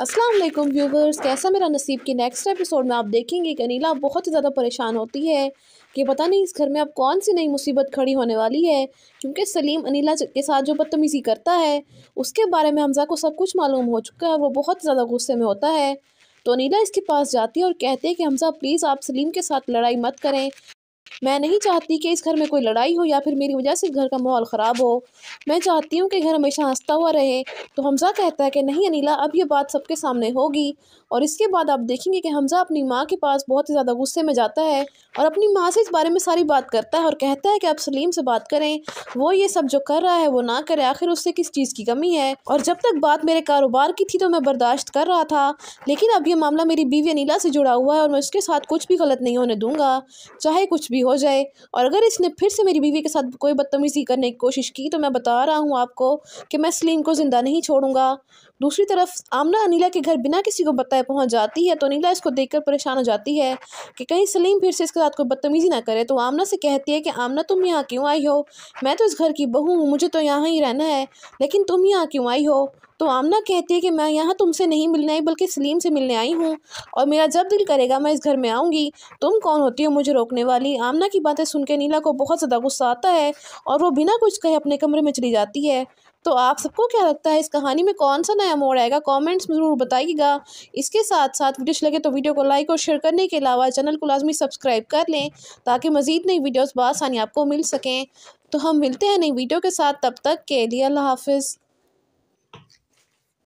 Aslam viewers कैसा मेरा नसीब कि नेक्स्ट एपिसोड में आप देखेंगे कि अनिला बहुत ही ज़्यादा परेशान होती है कि पता नहीं इस घर में अब कौन सी नई मुसीबत खड़ी होने वाली है क्योंकि सलीम अनिला के साथ जो बदतमीज़ी करता है उसके बारे में हमजा को सब कुछ मालूम हो चुका है वो बहुत ज़्यादा गुस्से में होता है तो अनिला इसके पास जाती है और कहते हैं कि हमजा प्लीज़ आप सलीम के साथ लड़ाई मत करें मैं नहीं चाहती कि इस घर में कोई लड़ाई हो या फिर मेरी वजह से घर का माहौल ख़राब हो मैं चाहती हूँ कि घर हमेशा हंसता हुआ रहे तो हमज़ा कहता है कि नहीं अनिला अब ये बात सबके सामने होगी और इसके बाद आप देखेंगे कि हमज़ा अपनी माँ के पास बहुत ही ज़्यादा गुस्से में जाता है और अपनी माँ से इस बारे में सारी बात करता है और कहता है कि आप सलीम से बात करें वो ये सब जो कर रहा है वो ना करें आखिर उससे किस चीज़ की कमी है और जब तक बात मेरे कारोबार की थी तो मैं बर्दाश्त कर रहा था लेकिन अब यह मामला मेरी बीवी अनिला से जुड़ा हुआ है और मैं उसके साथ कुछ भी गलत नहीं होने दूँगा चाहे कुछ भी हो जाए और अगर इसने फिर से मेरी बीवी के साथ कोई बदतमीज़ी करने की कोशिश की तो मैं बता रहा हूँ आपको कि मैं सलीम को ज़िंदा नहीं छोड़ूंगा दूसरी तरफ आमना अनिला के घर बिना किसी को बताए पहुँच जाती है तो अनिला इसको देख परेशान हो जाती है कि कहीं सलीम फिर से इसके साथ कोई बदतमीज़ी ना करे तो आमना से कहती है कि आमना तुम यहाँ क्यों आई हो मैं तो इस घर की बहू हूँ मुझे तो यहाँ ही रहना है लेकिन तुम यहाँ क्यों आई हो तो आमना कहती है कि मैं यहाँ तुमसे नहीं मिलने आई बल्कि सलीम से मिलने आई हूँ और मेरा जब दिल करेगा मैं इस घर में आऊँगी तुम कौन होती हो मुझे रोकने वाली आमना की बातें सुन के नीला को बहुत ज़्यादा गुस्सा आता है और वो बिना कुछ कहे अपने कमरे में चली जाती है तो आप सबको क्या लगता है इस कहानी में कौन सा नया मोड़ आएगा कॉमेंट्स में ज़रूर बताइएगा इसके साथ साथ वीडियो लगे तो वीडियो को लाइक और शेयर करने के अलावा चैनल को लाजमी सब्सक्राइब कर लें ताकि मज़ीद नई वीडियोज़ बसानी आपको मिल सकें तो हम मिलते हैं नई वीडियो के साथ तब तक के लिए अल्लाह हाफिज़